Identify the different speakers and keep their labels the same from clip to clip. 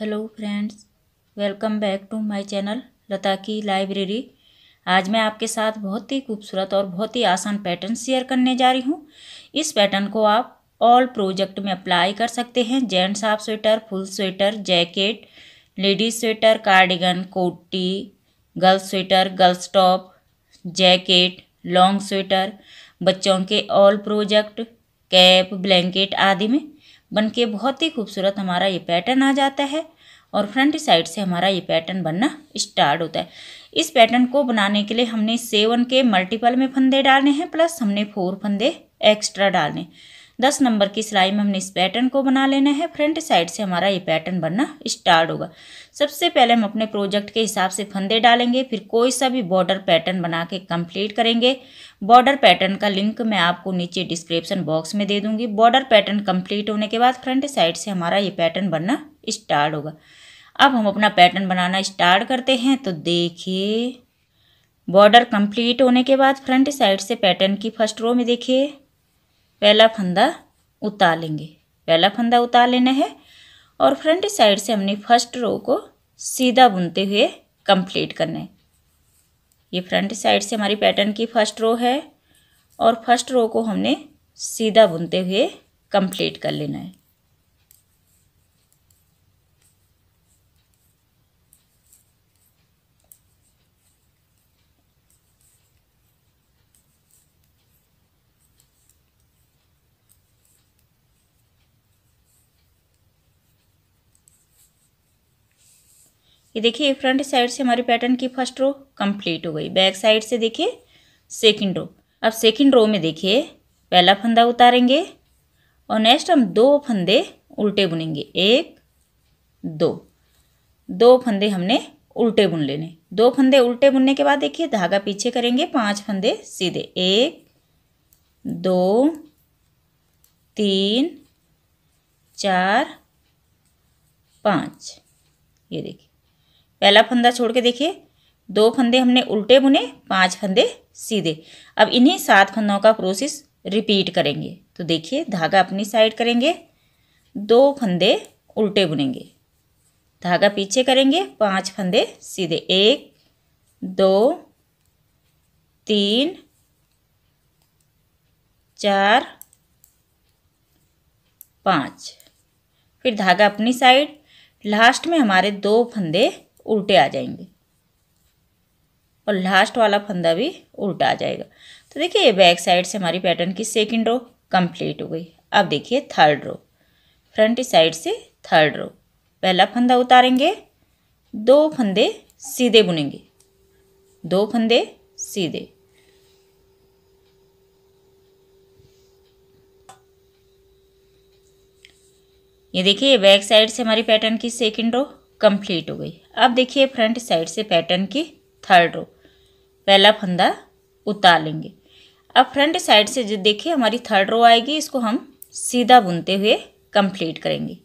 Speaker 1: hello friends welcome back to my channel Lata की library आज मैं आपके साथ बहुत ही खूबसूरत और बहुत ही आसान पैटर्न शेयर करने जा रही हूँ इस पैटर्न को आप ऑल प्रोजेक्ट में अप्लाई कर सकते हैं gents half sweater full sweater jacket ladies sweater cardigan कोटी girls sweater girls top jacket long sweater बच्चों के ऑल प्रोजेक्ट कैप ब्लैंकेट आदि में बनके बहुत ही खूबसूरत हमारा ये पैटर्न आ जाता है और फ्रंट साइड से हमारा ये पैटर्न बनना स्टार्ट होता है इस पैटर्न को बनाने के लिए हमने सेवन के मल्टीपल में फंदे डालने हैं प्लस हमने फोर फंदे एक्स्ट्रा डालने दस नंबर की सिलाई में हमने इस पैटर्न को बना लेना है फ्रंट साइड से हमारा ये पैटर्न बनना स्टार्ट होगा सबसे पहले हम अपने प्रोजेक्ट के हिसाब से फंदे डालेंगे फिर कोई सा भी बॉर्डर पैटर्न बना के कंप्लीट करेंगे बॉर्डर पैटर्न का लिंक मैं आपको नीचे डिस्क्रिप्शन बॉक्स में दे दूंगी बॉर्डर पैटर्न कंप्लीट होने के बाद फ्रंट साइड से हमारा ये पैटर्न बनना स्टार्ट होगा अब हम अपना पैटर्न बनाना स्टार्ट करते हैं तो देखिए बॉर्डर कंप्लीट होने के बाद फ्रंट साइड से पैटर्न की फर्स्ट रो में देखिए पहला फंदा उतार लेंगे पहला फंदा उतार लेना है और फ्रंट साइड से हमने फर्स्ट रो को सीधा बुनते हुए कंप्लीट करना है ये फ्रंट साइड से हमारी पैटर्न की फर्स्ट रो है और फर्स्ट रो को हमने सीधा बुनते हुए कंप्लीट कर लेना है ये देखिए फ्रंट साइड से हमारे पैटर्न की फर्स्ट रो कंप्लीट हो गई बैक साइड से देखिए सेकंड रो अब सेकंड रो में देखिए पहला फंदा उतारेंगे और नेक्स्ट हम दो फंदे उल्टे बुनेंगे एक दो दो फंदे हमने उल्टे बुन लेने दो फंदे उल्टे बुनने के बाद देखिए धागा पीछे करेंगे पांच फंदे सीधे एक दो तीन चार पाँच ये देखिए पहला फंदा छोड़ के देखिए दो फंदे हमने उल्टे बुने पांच फंदे सीधे अब इन्हीं सात फंदों का प्रोसेस रिपीट करेंगे तो देखिए धागा अपनी साइड करेंगे दो फंदे उल्टे बुनेंगे धागा पीछे करेंगे पांच फंदे सीधे एक दो तीन चार पाँच फिर धागा अपनी साइड लास्ट में हमारे दो फंदे उल्टे आ जाएंगे और लास्ट वाला फंदा भी उल्टा आ जाएगा तो देखिए ये बैक साइड से हमारी पैटर्न की सेकेंड रो कंप्लीट हो गई अब देखिए थर्ड रो फ्रंट साइड से थर्ड रो पहला फंदा उतारेंगे दो फंदे सीधे बुनेंगे दो फंदे सीधे ये देखिए बैक साइड से हमारी पैटर्न की सेकंड रो कंप्लीट हो गई अब देखिए फ्रंट साइड से पैटर्न की थर्ड रो पहला फंदा उतार लेंगे अब फ्रंट साइड से जो देखिए हमारी थर्ड रो आएगी इसको हम सीधा बुनते हुए कंप्लीट करेंगे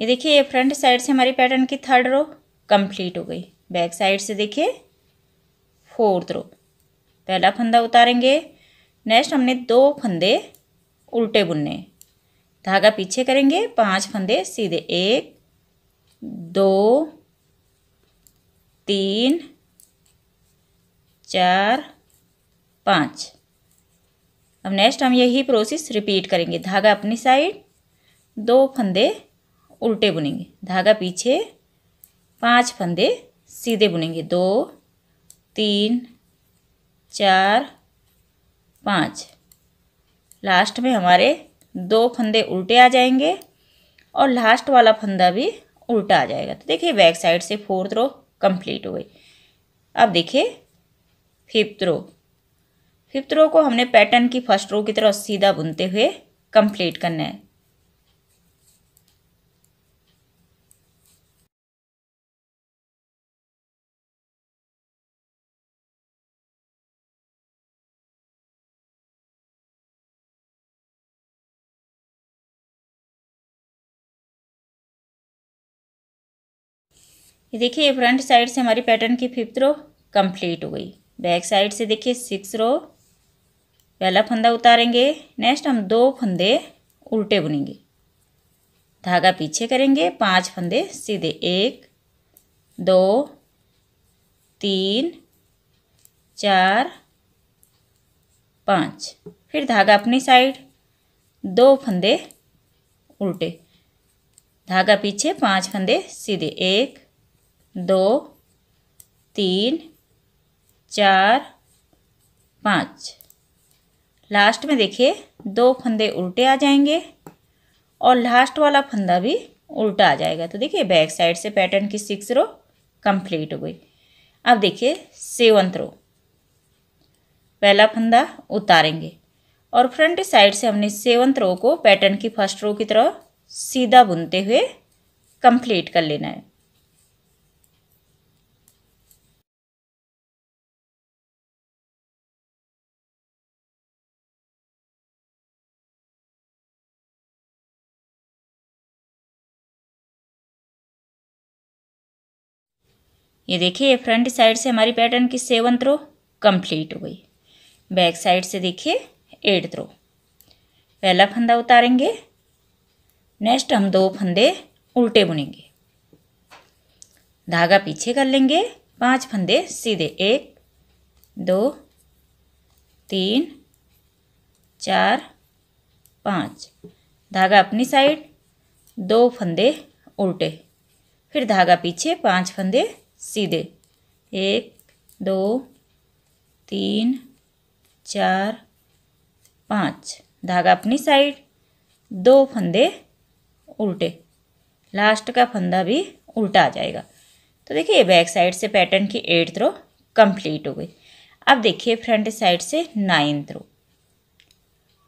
Speaker 1: ये देखिए ये फ्रंट साइड से हमारी पैटर्न की थर्ड रो कंप्लीट हो गई बैक साइड से देखिए फोर्थ रो पहला फंदा उतारेंगे नेक्स्ट हमने दो फंदे उल्टे बुनने धागा पीछे करेंगे पांच फंदे सीधे एक दो तीन चार पाँच अब नेक्स्ट हम यही प्रोसेस रिपीट करेंगे धागा अपनी साइड दो फंदे उल्टे बुनेंगे धागा पीछे पांच फंदे सीधे बुनेंगे दो तीन चार पाँच लास्ट में हमारे दो फंदे उल्टे आ जाएंगे और लास्ट वाला फंदा भी उल्टा आ जाएगा तो देखिए बैक साइड से फोर्थ रो कंप्लीट हो गई अब देखिए फिफ्थ रो फिफ्थ रो को हमने पैटर्न की फर्स्ट रो की तरह सीधा बुनते हुए कंप्लीट करना है ये देखिए फ्रंट साइड से हमारी पैटर्न की फिफ्थ रो कंप्लीट हो गई बैक साइड से देखिए सिक्स रो पहला फंदा उतारेंगे नेक्स्ट हम दो फंदे उल्टे बुनेंगे धागा पीछे करेंगे पांच फंदे सीधे एक दो तीन चार पाँच फिर धागा अपनी साइड दो फंदे उल्टे धागा पीछे पांच फंदे सीधे एक दो तीन चार पाँच लास्ट में देखिए दो फंदे उल्टे आ जाएंगे और लास्ट वाला फंदा भी उल्टा आ जाएगा तो देखिए बैक साइड से पैटर्न की सिक्स रो कंप्लीट हो गई अब देखिए सेवंथ रो पहला फंदा उतारेंगे और फ्रंट साइड से हमने सेवंथ रो को पैटर्न की फर्स्ट रो की तरह सीधा बुनते हुए कंप्लीट कर लेना है ये देखिए ये फ्रंट साइड से हमारी पैटर्न की सेवन थ्रो कंप्लीट हो गई बैक साइड से देखिए एट थ्रो पहला फंदा उतारेंगे नेक्स्ट हम दो फंदे उल्टे बुनेंगे धागा पीछे कर लेंगे पांच फंदे सीधे एक दो तीन चार पाँच धागा अपनी साइड दो फंदे उल्टे फिर धागा पीछे पांच फंदे सीधे एक दो तीन चार पाँच धागा अपनी साइड दो फंदे उल्टे लास्ट का फंदा भी उल्टा आ जाएगा तो देखिए बैक साइड से पैटर्न की एट थ्रो कंप्लीट हो गई अब देखिए फ्रंट साइड से नाइन थ्रो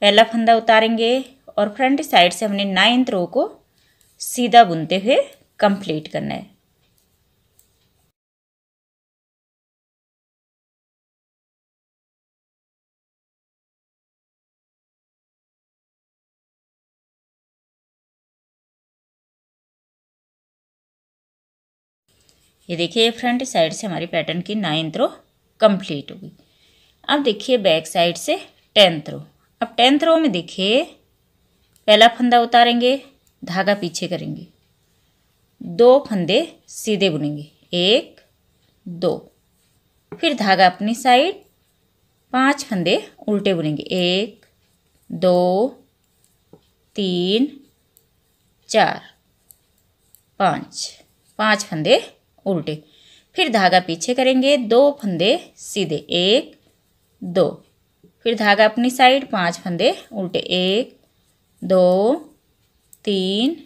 Speaker 1: पहला फंदा उतारेंगे और फ्रंट साइड से हमने नाइन थ्रो को सीधा बुनते हुए कंप्लीट करना है ये देखिए फ्रंट साइड से हमारी पैटर्न की नाइन्थ रो कंप्लीट होगी अब देखिए बैक साइड से टेंथ रो अब टेंथ रो में देखिए पहला फंदा उतारेंगे धागा पीछे करेंगे दो फंदे सीधे बुनेंगे एक दो फिर धागा अपनी साइड पांच फंदे उल्टे बुनेंगे एक दो तीन चार पाँच पाँच फंदे उल्टे फिर धागा पीछे करेंगे दो फंदे सीधे एक दो फिर धागा अपनी साइड पांच फंदे उल्टे एक दो तीन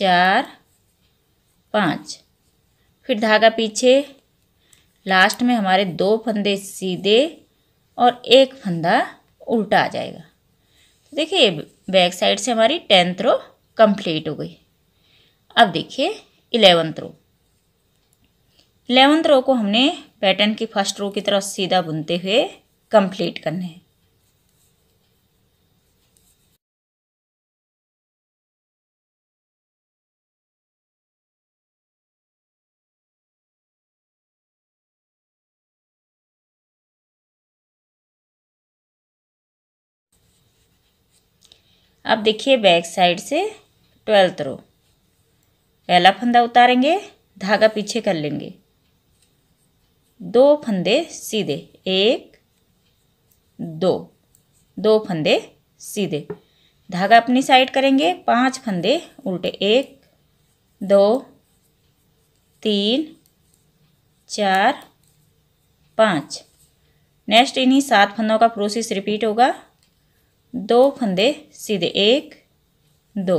Speaker 1: चार पाँच फिर धागा पीछे लास्ट में हमारे दो फंदे सीधे और एक फंदा उल्टा आ जाएगा तो देखिए बैक साइड से हमारी टेंथ रो कंप्लीट हो गई अब देखिए इलेवंथ रो इलेवंथ रो को हमने पैटर्न की फर्स्ट रो की तरफ सीधा बुनते हुए कंप्लीट करने हैं अब देखिए बैक साइड से ट्वेल्थ रो पहला फंदा उतारेंगे धागा पीछे कर लेंगे दो फंदे सीधे एक दो दो फंदे सीधे धागा अपनी साइड करेंगे पांच फंदे उल्टे एक दो तीन चार पाँच नेक्स्ट इन्हीं सात फंदों का प्रोसेस रिपीट होगा दो फंदे सीधे एक दो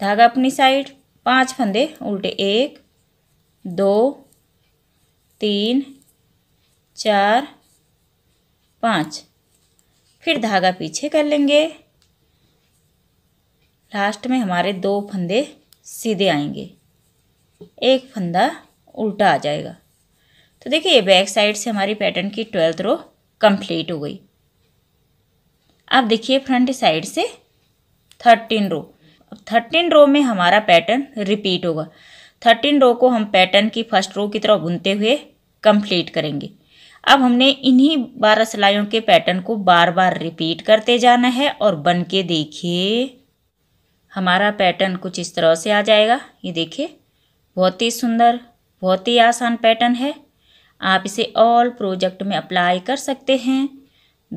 Speaker 1: धागा अपनी साइड पांच फंदे उल्टे एक दो तीन चार पाँच फिर धागा पीछे कर लेंगे लास्ट में हमारे दो फंदे सीधे आएंगे एक फंदा उल्टा आ जाएगा तो देखिए ये बैक साइड से हमारी पैटर्न की ट्वेल्थ रो कंप्लीट हो गई अब देखिए फ्रंट साइड से थर्टीन रो अब थर्टीन रो में हमारा पैटर्न रिपीट होगा थर्टीन रो को हम पैटर्न की फर्स्ट रो की तरफ बुनते हुए कंप्लीट करेंगे अब हमने इन्हीं बारह सिलाइयों के पैटर्न को बार बार रिपीट करते जाना है और बन के देखिए हमारा पैटर्न कुछ इस तरह से आ जाएगा ये देखिए बहुत ही सुंदर बहुत ही आसान पैटर्न है आप इसे ऑल प्रोजेक्ट में अप्लाई कर सकते हैं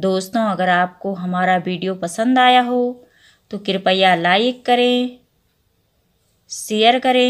Speaker 1: दोस्तों अगर आपको हमारा वीडियो पसंद आया हो तो कृपया लाइक करें शेयर करें